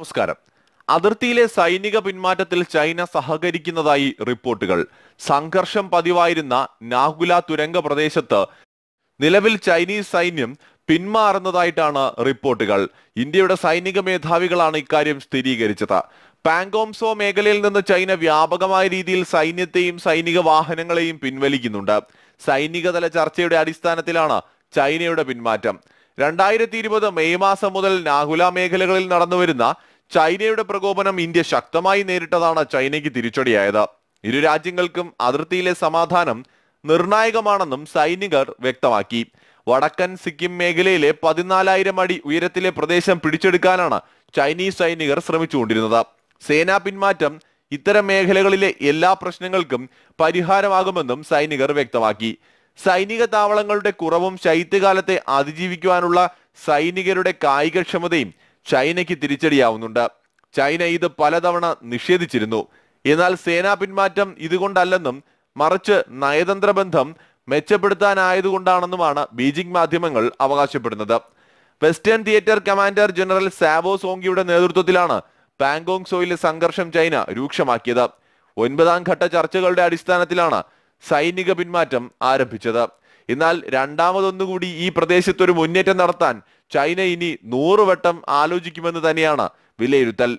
നമസ്കാരം അതിർത്തിയിലെ സൈനിക പിന്മാറ്റത്തിൽ ചൈന സഹകരിക്കുന്നതായി റിപ്പോർട്ടുകൾ സംഘർഷം പതിവായിരുന്ന നാഗുല തുരങ്ക പ്രദേശത്ത് നിലവിൽ ചൈനീസ് സൈന്യം പിന്മാറുന്നതായിട്ടാണ് റിപ്പോർട്ടുകൾ ഇന്ത്യയുടെ സൈനിക മേധാവികളാണ് ഇക്കാര്യം സ്ഥിരീകരിച്ചത് പാങ്കോംസോ മേഖലയിൽ നിന്ന് ചൈന വ്യാപകമായ രീതിയിൽ സൈന്യത്തെയും സൈനിക വാഹനങ്ങളെയും പിൻവലിക്കുന്നുണ്ട് സൈനികതല ചർച്ചയുടെ അടിസ്ഥാനത്തിലാണ് ചൈനയുടെ പിന്മാറ്റം രണ്ടായിരത്തി ഇരുപത് മെയ് മാസം മുതൽ നാഹുല മേഖലകളിൽ നടന്നുവരുന്ന ചൈനയുടെ പ്രകോപനം ഇന്ത്യ ശക്തമായി നേരിട്ടതാണ് ചൈനയ്ക്ക് തിരിച്ചടിയായത് ഇരു രാജ്യങ്ങൾക്കും അതിർത്തിയിലെ സമാധാനം നിർണായകമാണെന്നും സൈനികർ വ്യക്തമാക്കി വടക്കൻ സിക്കിം മേഖലയിലെ പതിനാലായിരം അടി ഉയരത്തിലെ പ്രദേശം പിടിച്ചെടുക്കാനാണ് ചൈനീസ് സൈനികർ ശ്രമിച്ചുകൊണ്ടിരുന്നത് സേനാ പിന്മാറ്റം ഇത്തരം മേഖലകളിലെ എല്ലാ പ്രശ്നങ്ങൾക്കും പരിഹാരമാകുമെന്നും സൈനികർ വ്യക്തമാക്കി സൈനിക താവളങ്ങളുടെ കുറവും ശൈത്യകാലത്തെ അതിജീവിക്കുവാനുള്ള സൈനികരുടെ കായികക്ഷമതയും ചൈനയ്ക്ക് തിരിച്ചടിയാവുന്നുണ്ട് ചൈന ഇത് പലതവണ നിഷേധിച്ചിരുന്നു എന്നാൽ സേനാ പിന്മാറ്റം ഇതുകൊണ്ടല്ലെന്നും മറിച്ച് നയതന്ത്ര ബന്ധം മെച്ചപ്പെടുത്താനായതുകൊണ്ടാണെന്നുമാണ് ബീജിംഗ് മാധ്യമങ്ങൾ അവകാശപ്പെടുന്നത് western theatre commander general Zhao സോങ്കിയുടെ നേതൃത്വത്തിലാണ് പാങ്കോങ് സോയിലെ സംഘർഷം ചൈന രൂക്ഷമാക്കിയത് ഒൻപതാം ഘട്ട ചർച്ചകളുടെ അടിസ്ഥാനത്തിലാണ് സൈനിക പിന്മാറ്റം ആരംഭിച്ചത് എന്നാൽ രണ്ടാമതൊന്നുകൂടി ഈ പ്രദേശത്തൊരു മുന്നേറ്റം നടത്താൻ ചൈന ഇനി നൂറുവട്ടം ആലോചിക്കുമെന്ന് തന്നെയാണ് വിലയിരുത്തൽ